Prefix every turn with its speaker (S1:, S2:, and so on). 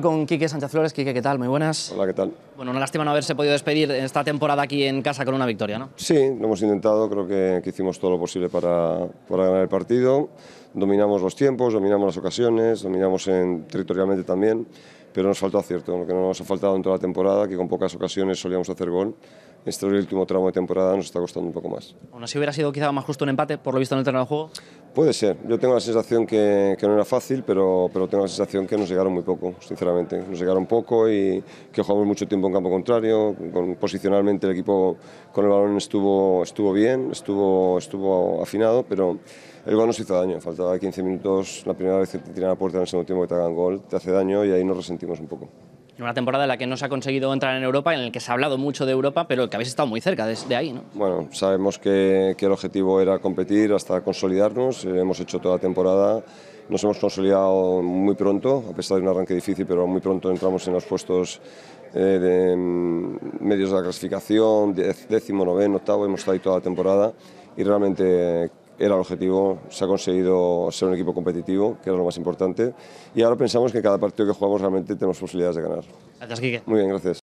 S1: Con Quique Sánchez Flores. Quique, ¿qué tal? Muy buenas. Hola, ¿qué tal? Bueno, una lástima no haberse podido despedir esta temporada aquí en casa con una victoria, ¿no?
S2: Sí, lo hemos intentado. Creo que, hicimos todo lo posible para, para, ganar el partido. Dominamos los tiempos, dominamos las ocasiones, dominamos en, territorialmente también, pero nos faltó acierto. Lo que no nos ha faltado en toda la temporada, que con pocas ocasiones solíamos hacer gol, este último tramo de temporada nos está costando un poco más.
S1: Bueno, si hubiera sido quizá más justo un empate, por lo visto en el terreno del juego.
S2: Puede ser. Yo tengo la sensación que, no era fácil, pero, pero tengo la sensación que nos llegaron muy poco, sinceramente. Nos llegaron poco y que jugamos mucho tiempo en campo contrario. Con, posicionalmente el equipo con el balón estuvo, estuvo bien, estuvo, estuvo afinado, pero el gol nos hizo daño. Faltaba 15 minutos, la primera vez que te tiran a puerta en el segundo tiempo que te hagan gol, te hace daño y ahí nos resentimos un poco.
S1: Una temporada en la que no se ha conseguido entrar en Europa, en la que se ha hablado mucho de Europa, pero que habéis estado muy cerca de, ahí, ¿no?
S2: Bueno, sabemos que, el objetivo era competir hasta consolidarnos, eh, hemos hecho toda la temporada, nos hemos consolidado muy pronto, a pesar de un arranque difícil, pero muy pronto entramos en los puestos eh, de mm, medios de la clasificación, décimo, noveno, octavo, hemos estado ahí toda la temporada y realmente era el objetivo, se ha conseguido ser un equipo competitivo, que era lo más importante, y ahora pensamos que cada partido que jugamos realmente tenemos posibilidades de ganar. Gracias, Muy bien, gracias.